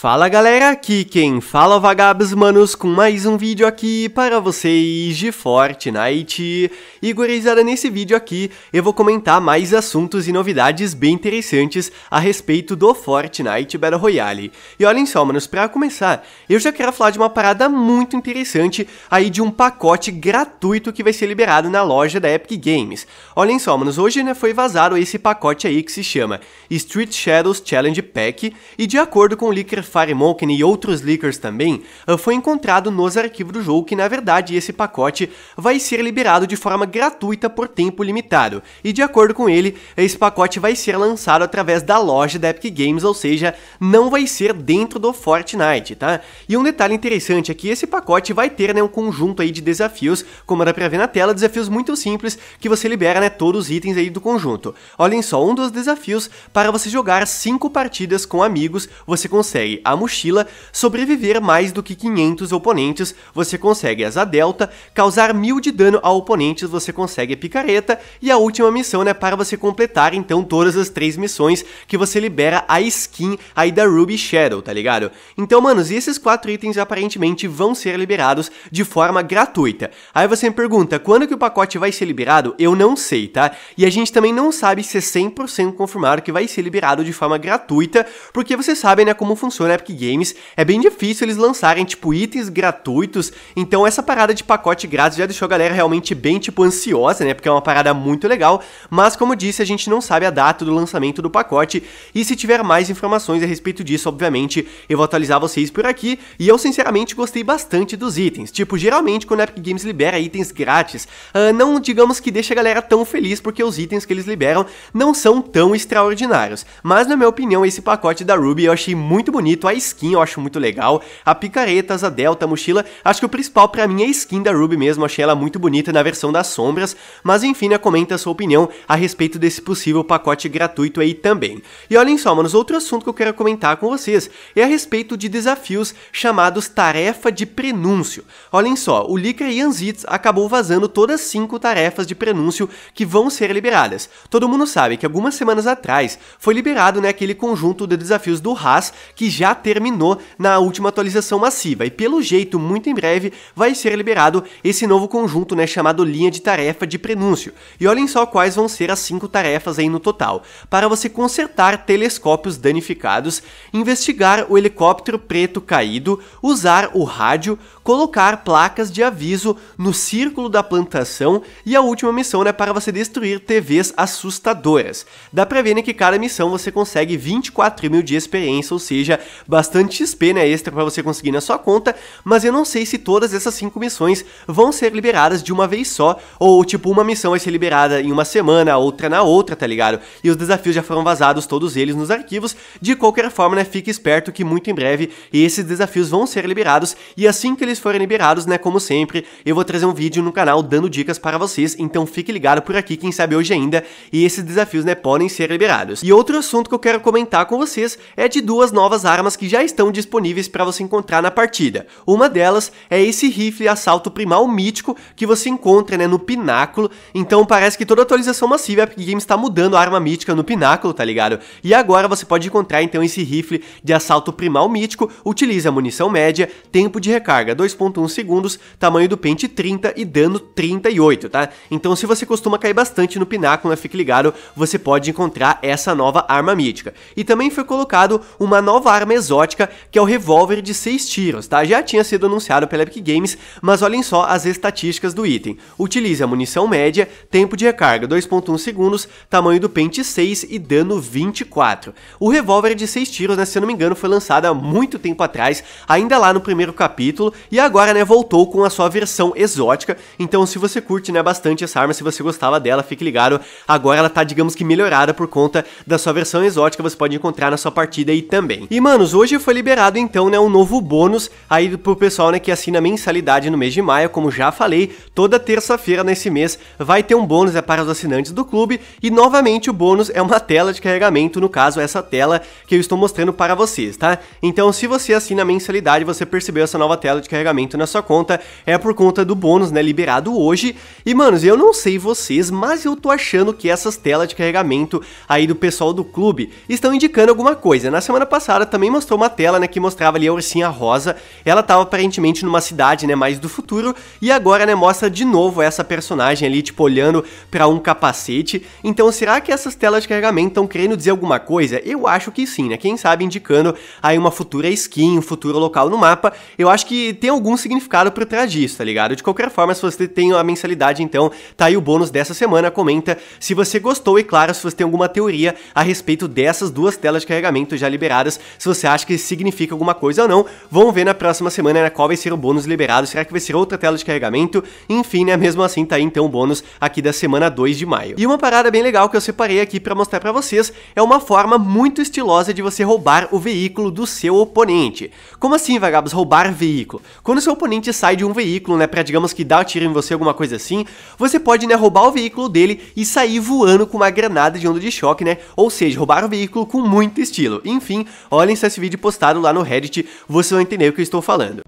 Fala galera, aqui quem fala é vagabos manos com mais um vídeo aqui para vocês de Fortnite. E gurizada, nesse vídeo aqui eu vou comentar mais assuntos e novidades bem interessantes a respeito do Fortnite Battle Royale. E olhem só manos, para começar, eu já quero falar de uma parada muito interessante aí de um pacote gratuito que vai ser liberado na loja da Epic Games. Olhem só manos, hoje né, foi vazado esse pacote aí que se chama Street Shadows Challenge Pack e de acordo com o leaker Fire Monken e outros leakers também, eh, foi encontrado nos arquivos do jogo que na verdade esse pacote vai ser liberado de forma gratuita por tempo limitado, e de acordo com ele, esse pacote vai ser lançado através da loja da Epic Games, ou seja, não vai ser dentro do Fortnite, tá? E um detalhe interessante é que esse pacote vai ter né, um conjunto aí de desafios, como dá pra ver na tela, desafios muito simples que você libera né, todos os itens aí do conjunto. Olhem só, um dos desafios para você jogar 5 partidas com amigos, você consegue a mochila, sobreviver mais do que 500 oponentes, você consegue asa delta, causar 1000 de dano a oponentes, você consegue a picareta, e a última missão é né, para você completar então todas as três missões que você libera a skin aí da Ruby Shadow, tá ligado? Então, manos, esses quatro itens aparentemente vão ser liberados de forma gratuita. Aí você me pergunta, quando que o pacote vai ser liberado? Eu não sei, tá? E a gente também não sabe se é 100% confirmado que vai ser liberado de forma gratuita, porque você sabe né, como funciona na Epic Games, é bem difícil eles lançarem, tipo, itens gratuitos. Então essa parada de pacote grátis já deixou a galera realmente bem, tipo, ansiosa, né? Porque é uma parada muito legal. Mas, como disse, a gente não sabe a data do lançamento do pacote. E se tiver mais informações a respeito disso, obviamente, eu vou atualizar vocês por aqui. E eu, sinceramente, gostei bastante dos itens. Tipo, geralmente, quando Epic Games libera itens grátis, uh, não digamos que deixa a galera tão feliz, porque os itens que eles liberam não são tão extraordinários. Mas, na minha opinião, esse pacote da Ruby eu achei muito bonito bonito, a skin eu acho muito legal, a picareta, a delta, a mochila, acho que o principal para mim é a skin da Ruby mesmo, achei ela muito bonita na versão das sombras, mas enfim, né, comenta a sua opinião a respeito desse possível pacote gratuito aí também. E olhem só, mano outro assunto que eu quero comentar com vocês é a respeito de desafios chamados tarefa de prenúncio. Olhem só, o Licker Yanzitz acabou vazando todas as 5 tarefas de prenúncio que vão ser liberadas. Todo mundo sabe que algumas semanas atrás foi liberado né, aquele conjunto de desafios do Haas que já já terminou na última atualização massiva e pelo jeito, muito em breve, vai ser liberado esse novo conjunto, né, chamado linha de tarefa de prenúncio. E olhem só quais vão ser as cinco tarefas aí no total. Para você consertar telescópios danificados, investigar o helicóptero preto caído, usar o rádio, colocar placas de aviso no círculo da plantação e a última missão é né, para você destruir TVs assustadoras. Dá pra ver né, que cada missão você consegue 24 mil de experiência, ou seja, bastante XP, né, extra para você conseguir na sua conta, mas eu não sei se todas essas 5 missões vão ser liberadas de uma vez só, ou tipo, uma missão vai ser liberada em uma semana, outra na outra, tá ligado? E os desafios já foram vazados todos eles nos arquivos, de qualquer forma, né, fique esperto que muito em breve esses desafios vão ser liberados, e assim que eles forem liberados, né, como sempre, eu vou trazer um vídeo no canal dando dicas para vocês, então fique ligado por aqui, quem sabe hoje ainda, e esses desafios, né, podem ser liberados. E outro assunto que eu quero comentar com vocês é de duas novas armas armas que já estão disponíveis para você encontrar na partida. Uma delas é esse rifle assalto primal mítico que você encontra né, no pináculo, então parece que toda atualização massiva porque Epic Games está mudando a arma mítica no pináculo, tá ligado? E agora você pode encontrar então esse rifle de assalto primal mítico, utiliza munição média, tempo de recarga 2.1 segundos, tamanho do pente 30 e dano 38, tá? Então se você costuma cair bastante no pináculo, né, fique ligado, você pode encontrar essa nova arma mítica. E também foi colocado uma nova arma arma exótica, que é o revólver de 6 tiros, tá? Já tinha sido anunciado pela Epic Games, mas olhem só as estatísticas do item. Utilize a munição média, tempo de recarga 2.1 segundos, tamanho do pente 6 e dano 24. O revólver de 6 tiros, né, se eu não me engano, foi lançado há muito tempo atrás, ainda lá no primeiro capítulo, e agora, né, voltou com a sua versão exótica, então se você curte, né, bastante essa arma, se você gostava dela, fique ligado, agora ela tá, digamos que melhorada por conta da sua versão exótica, você pode encontrar na sua partida aí também. E, mano, Manos, hoje foi liberado então, né, um novo bônus aí pro pessoal, né, que assina mensalidade no mês de maio, como já falei, toda terça-feira nesse mês vai ter um bônus é para os assinantes do clube e novamente o bônus é uma tela de carregamento, no caso essa tela que eu estou mostrando para vocês, tá? Então, se você assina mensalidade, você percebeu essa nova tela de carregamento na sua conta, é por conta do bônus, né, liberado hoje. E manos, eu não sei vocês, mas eu tô achando que essas telas de carregamento aí do pessoal do clube estão indicando alguma coisa. Na semana passada também também mostrou uma tela, né, que mostrava ali a ursinha rosa. Ela tava aparentemente numa cidade, né, mais do futuro, e agora, né, mostra de novo essa personagem ali, tipo, olhando para um capacete. Então, será que essas telas de carregamento estão querendo dizer alguma coisa? Eu acho que sim, né? Quem sabe indicando aí uma futura skin, um futuro local no mapa. Eu acho que tem algum significado por trás disso, tá ligado? De qualquer forma, se você tem a mensalidade, então, tá aí o bônus dessa semana. Comenta se você gostou e, claro, se você tem alguma teoria a respeito dessas duas telas de carregamento já liberadas. Se você você acha que significa alguma coisa ou não. Vamos ver na próxima semana né, qual vai ser o bônus liberado, será que vai ser outra tela de carregamento? Enfim, né, mesmo assim tá aí então o bônus aqui da semana 2 de maio. E uma parada bem legal que eu separei aqui para mostrar para vocês é uma forma muito estilosa de você roubar o veículo do seu oponente. Como assim, vagabos, roubar veículo? Quando seu oponente sai de um veículo, né, pra digamos que dar um tiro em você, alguma coisa assim, você pode, né, roubar o veículo dele e sair voando com uma granada de onda de choque, né, ou seja, roubar o veículo com muito estilo. Enfim, olhem essa esse vídeo postado lá no Reddit, você vai entender o que eu estou falando.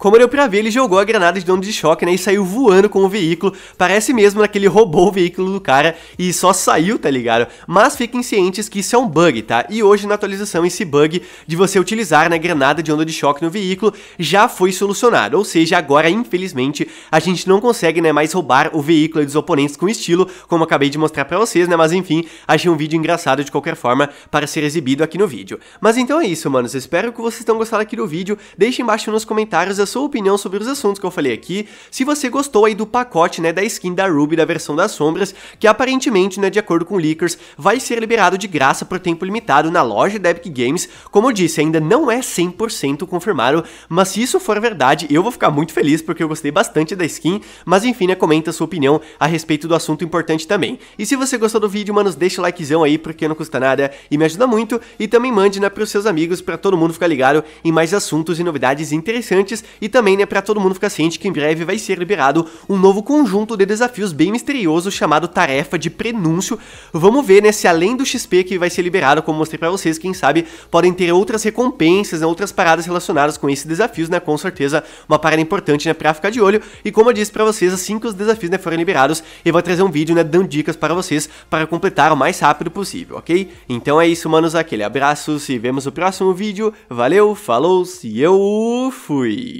Como deu pra ver, ele jogou a granada de dono de choque, né, e saiu voando com o veículo, parece mesmo que ele roubou o veículo do cara e só saiu, tá ligado? Mas fiquem cientes que isso é um bug, tá? E hoje na atualização esse bug de você utilizar na né, granada de onda de choque no veículo já foi solucionado, ou seja, agora infelizmente a gente não consegue né, mais roubar o veículo dos oponentes com estilo, como acabei de mostrar pra vocês, né, mas enfim, achei um vídeo engraçado de qualquer forma para ser exibido aqui no vídeo. Mas então é isso, manos, espero que vocês tenham gostado aqui do vídeo, deixem embaixo nos comentários a sua opinião sobre os assuntos que eu falei aqui, se você gostou aí do pacote, né, da skin da Ruby da versão das sombras, que aparentemente, né, de acordo com leakers, vai ser liberado de graça por tempo limitado na loja da Epic Games. Como eu disse, ainda não é 100% confirmado, mas se isso for verdade, eu vou ficar muito feliz porque eu gostei bastante da skin, mas enfim, né, comenta sua opinião a respeito do assunto importante também. E se você gostou do vídeo, nos deixa o likezão aí porque não custa nada e me ajuda muito e também mande, né, os seus amigos para todo mundo ficar ligado em mais assuntos e novidades interessantes e também, né, pra todo mundo ficar ciente que em breve vai ser liberado um novo conjunto de desafios bem misterioso chamado Tarefa de Prenúncio. Vamos ver, né, se além do XP que vai ser liberado, como mostrei pra vocês, quem sabe podem ter outras recompensas, né, outras paradas relacionadas com esses desafios, né, com certeza uma parada importante, né, pra ficar de olho. E como eu disse pra vocês, assim que os desafios, né, forem liberados, eu vou trazer um vídeo, né, dando dicas para vocês para completar o mais rápido possível, ok? Então é isso, manos, aquele abraço, se vemos no próximo vídeo, valeu, falou, se eu fui!